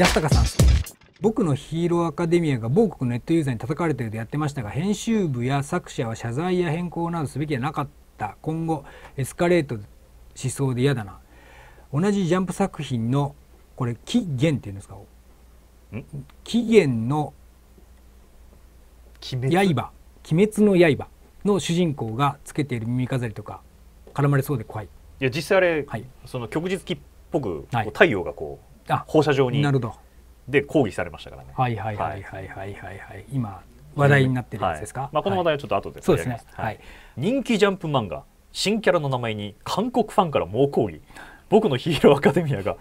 安高さん僕のヒーローアカデミアが某国ネットユーザーに叩かれてるとやってましたが編集部や作者は謝罪や変更などすべきはなかった今後エスカレートしそうで嫌だな同じジャンプ作品のこれ期限っていうんですか期限の刃鬼滅の刃の主人公がつけている耳飾りとか絡まれそうで怖いいや実際あれ、はい、その旭日機っぽく、はい、太陽がこう放射状になるほで抗議されましたからね。はいはいはいはいはいはい、はい、今話題になってるやつですか。はい、まあこの話題はちょっと後で、はい、そうですね。はい。人気ジャンプ漫画新キャラの名前に韓国ファンから猛抗議。僕のヒーローアカデミアが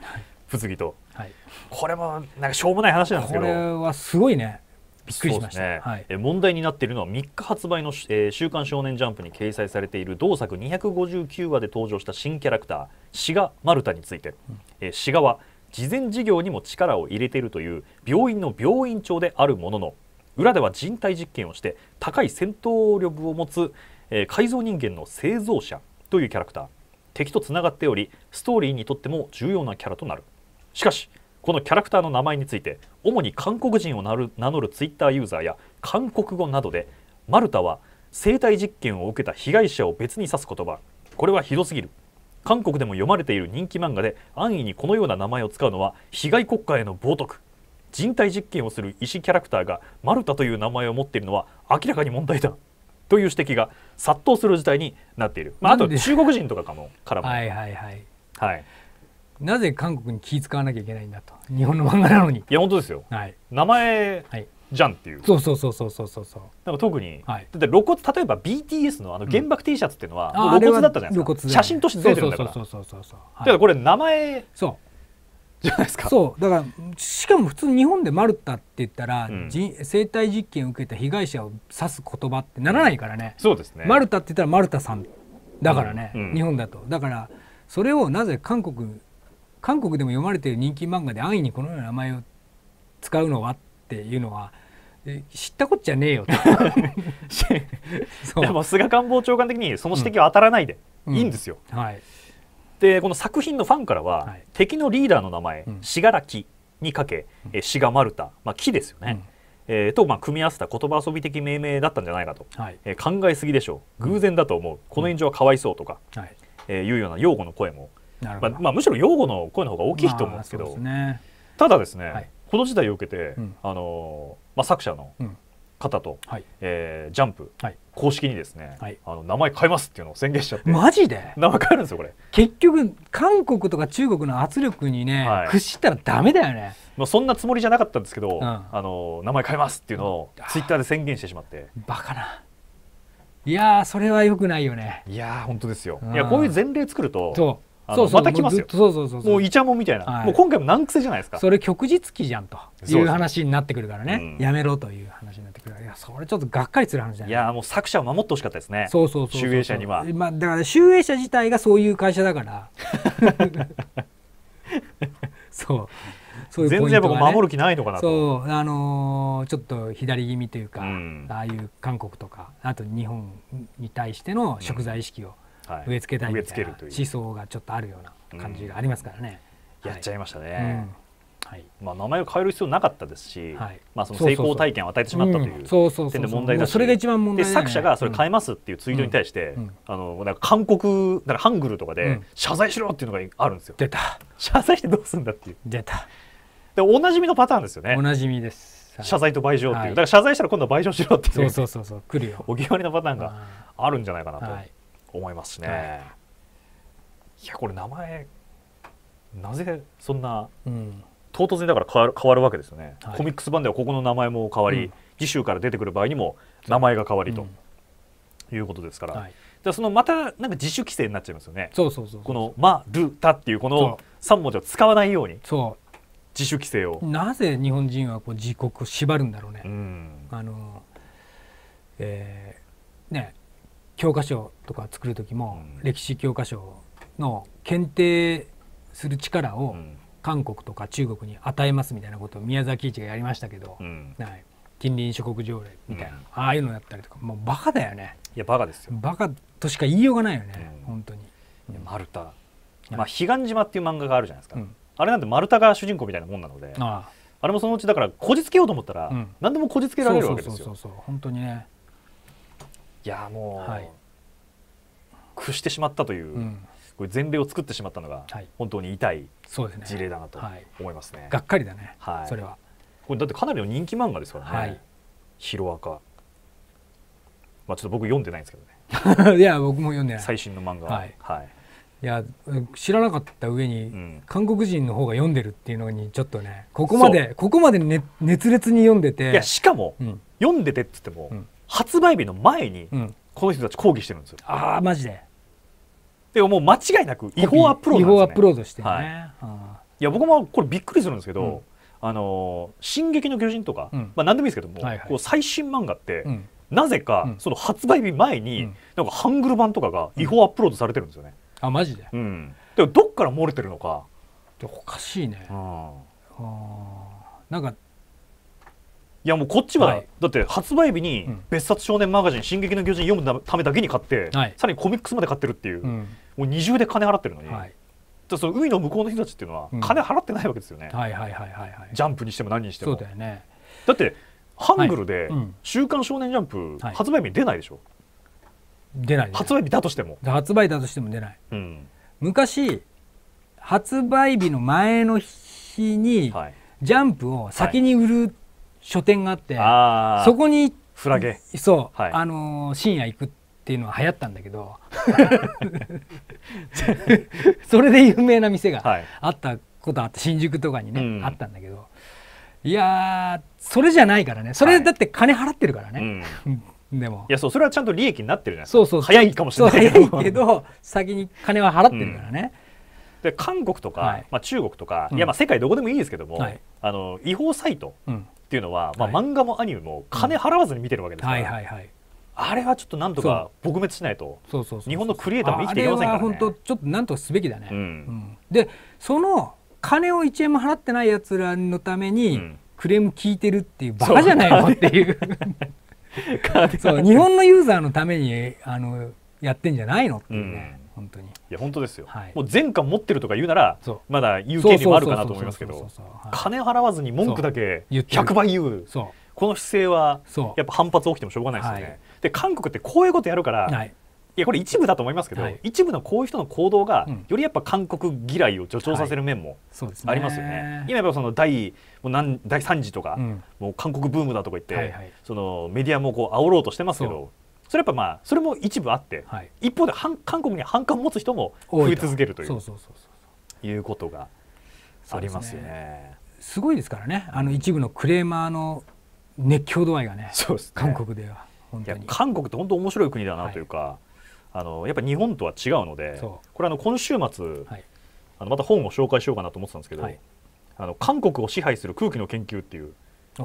物議と。はい。これもなんかしょうもない話なんですけど。これはすごいね。びっくりしました、ねはい、え問題になっているのは3日発売の「えー、週刊少年ジャンプ」に掲載されている同作259話で登場した新キャラクター志賀丸太について、うん、え志賀は慈善事業にも力を入れているという病院の病院長であるものの裏では人体実験をして高い戦闘力を持つ、えー、改造人間の製造者というキャラクター敵とつながっておりストーリーにとっても重要なキャラとなるしかしこのキャラクターの名前について主に韓国人を名乗るツイッターユーザーや韓国語などでマルタは生体実験を受けた被害者を別に指す言葉これはひどすぎる韓国でも読まれている人気漫画で安易にこのような名前を使うのは被害国家への冒涜人体実験をする医師キャラクターがマルタという名前を持っているのは明らかに問題だという指摘が殺到する事態になっている、まあ、あと中国人とかかも絡むはいはいはいはいなぜ韓国に気使わなきゃいけないんだと日本の漫画なのにいや本当ですよ、はい、名前、はい、じゃんっていうそうそうそうそうそうそうそうな特に、はい、だって露骨例えば BTS のあの原爆 T シャツっていうのは、露骨だったじゃないですか写真として出てるんだからそうそうそうそうだからこれ名前そうじゃないですかそうだからしかも普通日本でマルタって言ったら、うん、生体実験を受けた被害者を指す言葉ってならないからね、そうですねマルタって言ったらマルタさんだからね、うんうん、日本だとだからそれをなぜ韓国韓国でも読まれてる人気漫画で安易にこのような名前を使うのはっていうのは知ったこっちゃねえよと でも菅官房長官的にその指摘は当たらないで、いいんですよ。うんはい、でこの作品のファンからは、はい、敵のリーダーの名前「信楽、にかけ「え志賀丸太」まあ「木」ですよね。えー、と、まあ、組み合わせた言葉遊び的命名だったんじゃないかと、はい、えー、考えすぎでしょう偶然だと思う、この炎上はかわいそうとか、うん、はい、えー、いうような擁護の声も、まあ、まあ、むしろ擁護の声の方が大きいと思うんですけどね、ただですね、はい、この時代を受けて、うん、あのまあ、作者の方と、うんはい、えー、ジャンプ、はい、公式にですね、はい、あの名前変えますっていうのを宣言しちゃってマジで名前変えるんですよこれ結局韓国とか中国の圧力にね、はい、屈したらダメだよねまあ、そんなつもりじゃなかったんですけど、うん、あの名前変えますっていうのをツイッターで宣言してしまって、バカないやそれはよくないよねいや本当ですよ、いやこういう前例作るとそうそうそうまた来ますよそうそうそうもうイチャモンみたいな、はい、もう今回も難癖じゃないですかそれ旭日記じゃんという話になってくるからね、うん、やめろという話になってくるいやそれちょっとがっかりする話じゃないいやもう作者を守ってほしかったですねそうそうそう集英社には、まあ、だから集英社自体がそういう会社だから そうそういうね、全然僕守る気ないのかなとそうあのー、ちょっと左気味というか、うん、ああいう韓国とかあと日本に対しての食材意識を、うん植え付けたいみたいな思想がちょっとあるような感じがありますからね。やっちゃいましたね。はいまあ、名前を変える必要なかったですし、はい、まあ、その成功体験を与えてしまったという点で問題だしそれが一番問題、作者がそれ変えますっていうツイートに対して、あのなんか韓国なんかハングルとかで謝罪しろっていうのがあるんですよ。出た謝罪してどうすんだっていう。出たでおなじみのパターンですよね。おなじみです。謝罪と賠償っていう、だから謝罪したら今度は賠償しろっていうそうそうそうそう来るよおぎわりのパターンがあるんじゃないかなと。はい思いますしね、はい、いやこれ名前なぜそんな、うん、唐突にだから変わる変わるわけですよね、はい、コミックス版ではここの名前も変わり、うん、次週から出てくる場合にも名前が変わりと、うん、いうことですから、はい、じゃそのまたなんか自主規制になっちゃいますよねそうそうそうこの「ま」「る」「た」っていうこの3文字を使わないようにそう自主規制をなぜ日本人はこう自国を縛るんだろうね、うん、あの、えー、ね教科書とか作る時も、歴史教科書の検定する力を韓国とか中国に与えますみたいなことを宮崎一がやりましたけど、うん、近隣諸国条例みたいな、うん、ああいうのやったりとかもうバカだよねいやバカですよバカとしか言いようがないよね、うん、本当に丸太、まあ、彼岸島っていう漫画があるじゃないですか、あれなんて丸太が主人公みたいなもんなのであれもそのうちだからこじつけようと思ったら、何でもこじつけられるわけですよそうそうそう本当にねやもう、はい、屈してしまったという、うん、これ前例を作ってしまったのが、本当に痛い事例だなと思いますね。すねがっかりだね、はい、それはこれだってかなりの人気漫画ですからね「ヒロアカ」まあちょっと僕読んでないんですけどね いや僕も読んでない最新の漫画はい、はいいや知らなかった上に、うん、韓国人の方が読んでるっていうのにちょっとねここまでここまで、ね、熱烈に読んでていやしかも、うん、読んでてっつっても、うん、発売日の前に、この人たち抗議してるんですよ。うん、ああマジででもう間違いなく違法アップロード、ね、違法アップロードしてね、はい、いや僕もこれびっくりするんですけど、うん、あの「進撃の巨人」とか、うん、まあ、何でもいいですけども、はいはい、こう最新漫画って、なぜか、その発売日前に、なんかハングル版とかが違法アップロードされてるんですよね。あマジで、うん、でもどっから漏れてるのかおかしいね、うあなんかいやもうこっちは、はい、だって発売日に「別冊少年マガジン進撃の巨人」読むためだけに買って、はい、さらにコミックスまで買ってるっていう、うん、もう二重で金払ってるのに、はい、その海の向こうの人たちっていうのは金払ってないわけですよね、うん、はいはいはいはい、はい、ジャンプにしても何にしてもそうだよねだってハングルで「週刊少年ジャンプ」発売日に出ないでしょ、出ない発売日だとしても発売だとしても出ない、うん、昔発売日の前の日に、はい、ジャンプを先に売る書店があってそこにフラゲそう、はい、あのー、深夜行くっていうのは流行ったんだけど それで有名な店があったことあって新宿とかにね、うん、あったんだけどいやそれじゃないからねそれだって金払ってるからね、はい、でもいやそうそれはちゃんと利益になってるじゃないですかそうそう早いかもしれないけど早いけど先に金は払ってるからね、うん、で韓国とか、はい、まあ、中国とか、うん、いやまあ世界どこでもいいですけども、はい、あの違法サイトっていうのは、まあ、漫画もアニメも金払わずに見てるわけですから、はいはいあれはちょっとなんとか撲滅しないとそうそう日本のクリエイターも生きていけませんから、ね、本当ちょっとなんとかすべきだね、うん、でその金を1円も払ってないやつらのためにクレーム聞いてるっていうバカじゃないのっていう そう日本のユーザーのためにあのやってんじゃないのっていうね、うん本当にいや本当ですよ、はい、もう前科持ってるとか言うならまだ言う権利もあるかなと思いますけど金払わずに文句だけ100倍言うこの姿勢はやっぱ反発起きてもしょうがないですよね、はい、で韓国ってこういうことやるから、はい、いやこれ一部だと思いますけど、はい、一部のこういう人の行動が、よりやっぱ韓国嫌いを助長させる面もありますよね。はい、ね今やっぱその第もう第3次とか、うん、もう韓国ブームだとか言って、はいはい、そのメディアもこう煽ろうとしてますけどそれやっぱまあそれも一部あって、はい、一方で韓国に反感を持つ人も増え続けるということがありますよね。すねすごいですからねあの一部のクレーマーの熱狂度合いがね、ね、韓国では韓国って本当面白い国だなというか、はい、あのやっぱ日本とは違うのでこれあの今週末、はい、あのまた本を紹介しようかなと思ってたんですけど、あの韓国を支配する空気の研究っていう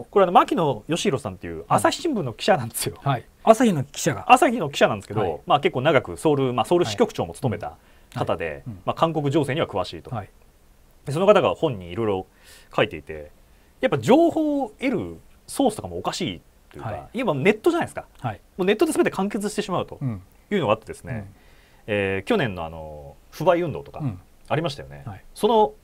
これは牧野義弘さんっていう朝日新聞の記者なんですよ、はい、朝日の記者が朝日の記者なんですけど、はい、まあ、結構長くソウル、まあ、ソウル支局長も務めた方で、はいうん、まあ、韓国情勢には詳しいと、でその方が本にいろいろ書いていてやっぱ情報を得るソースとかもおかしいというか、今ネットじゃないですか、もうネットで全て完結してしまうというのがあってですね、うんえー、去年のあの不買運動とかありましたよね、その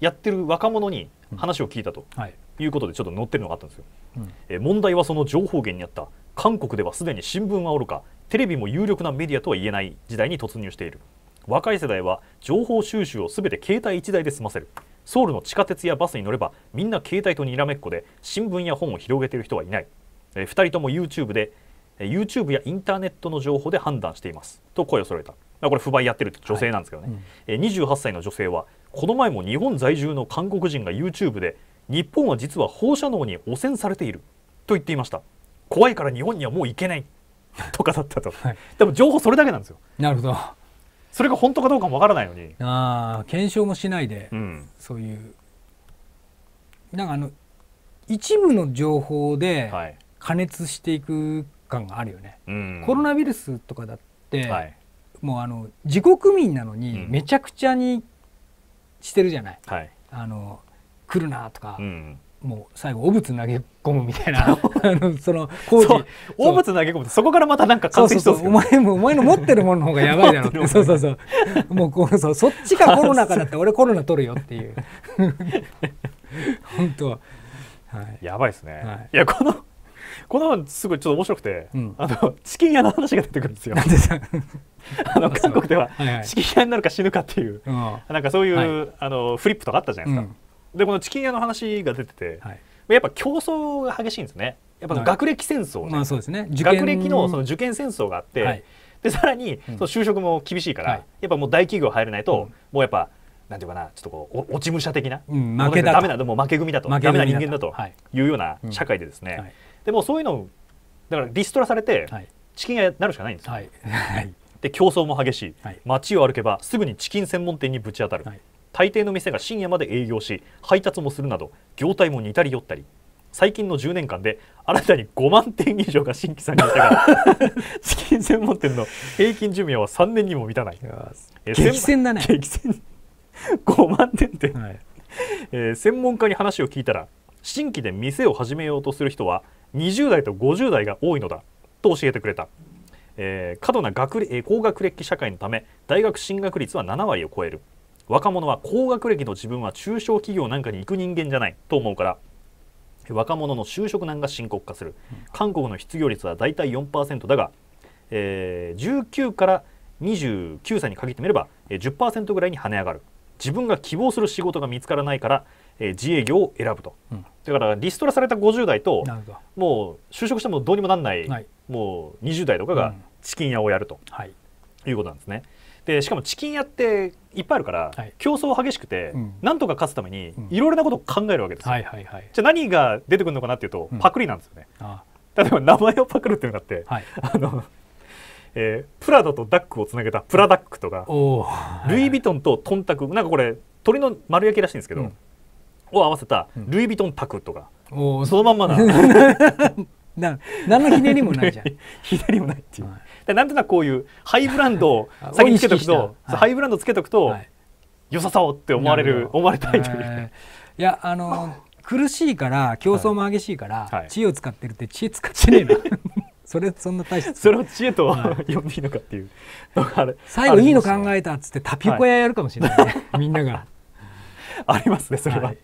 やってる若者に話を聞いたと。うんはいいうことでちょっと載ってるのがあったんですよ、うん、え問題はその情報源にあった韓国ではすでに新聞はおろかテレビも有力なメディアとは言えない時代に突入している若い世代は情報収集を全て携帯1台で済ませるソウルの地下鉄やバスに乗ればみんな携帯とにらめっこで新聞や本を広げている人はいない、えー、2人とも YouTube で YouTube やインターネットの情報で判断していますと声を揃えたこれ不買やってる女性なんですけどね、はい、うん、28歳の女性はこの前も日本在住の韓国人が YouTube で日本は実は放射能に汚染されていると言っていました怖いから日本にはもう行けない とかだったと、はい、でも情報それだけなんですよなるほどそれが本当かどうかもわからないのにああ検証もしないで、うん、そういうなんかあの一部の情報で加熱していく感があるよね、はい、コロナウイルスとかだって、はい、もうあの自国民なのにめちゃくちゃにしてるじゃない、うん、あの来るなとか、うん、もう最後汚物投げ込むみたいな あのその工事汚物投げ込むとそこからまたなんか完成しそうお前もお前の持ってるものの方がやばいだろ ってそうそうそうもうこうそうそっちが コロナかだって俺コロナ取るよっていう本当は、はい、やばいですね、はい、いやこのこのすごいちょっと面白くて、うん、あのチキン屋の話が出てくるんですよ。あの韓国ではチキン屋になるか死ぬかっていう、ういなんかそういう、はい、あのフリップとかあったじゃないですか。うんでこのチキン屋の話が出てて、はい、やっぱ競争が激しいんですねやっぱ学歴戦争、ねまあ、そうですね学歴のその受験戦争があって、はい、でさらに、その就職も厳しいから、うん、やっぱもう大企業入れないと、うん、もうやっぱなんていうかなちょっとこう落ち武者的な、うん、負けだダメだもう負け組だとだダメな人間だというような社会でですね、はい、でもそういうのだからリストラされて、チキン屋になるしかないんですよ、で競争も激しい、街を歩けばすぐにチキン専門店にぶち当たる、大抵の店が深夜まで営業し配達もするなど業態も似たり寄ったり最近の10年間で新たに5万店以上が新規参入したが チキン専門店の平均寿命は3年にも満たない激戦だね激戦5万店って、はい、えー、専門家に話を聞いたら新規で店を始めようとする人は20代と50代が多いのだと教えてくれた、えー、過度な学、えー、高学歴社会のため大学進学率は7割を超える若者は高学歴の自分は中小企業なんかに行く人間じゃないと思うから若者の就職難が深刻化する韓国の失業率は大体4%だが、えー、19から29歳に限ってみれば10%ぐらいに跳ね上がる自分が希望する仕事が見つからないから、えー、自営業を選ぶと、うん、だからリストラされた50代ともう就職してもどうにもなんない、はい、もう20代とかがチキン屋をやると、うんはい、いうことなんですね。でしかもチキン屋っていっぱいあるから、はい、競争激しくて、うん、なんとか勝つためにいろいろなことを考えるわけですよ、じゃあ何が出てくるのかなっていうと、うん、パクリなんですよね例えば名前をパクるっていうのがあって、はい、あのえー、プラダとダックをつなげたプラダックとか、はい、ルイ・ヴィトンとトンタクなんかこれ鳥の丸焼きらしいんですけど、うん、を合わせたルイ・ヴィトンタクとか、うん、そのまんまな な何のひねりもないじゃん ひねりもないっていう。はいなんとなくこういうハイブランドを先につけとくと、はい、ハイブランドつけとくと、はい、良さそうって思われる思われたいという、えー、いやあの苦しいから競争も激しいから、はい、知恵を使ってるって知恵使ってねえな それそんな大したそれを知恵と呼んでいいのかっていう最後いいの考えたっつってタピコ屋やるかもしれない、ねみんなが ありますねそれは。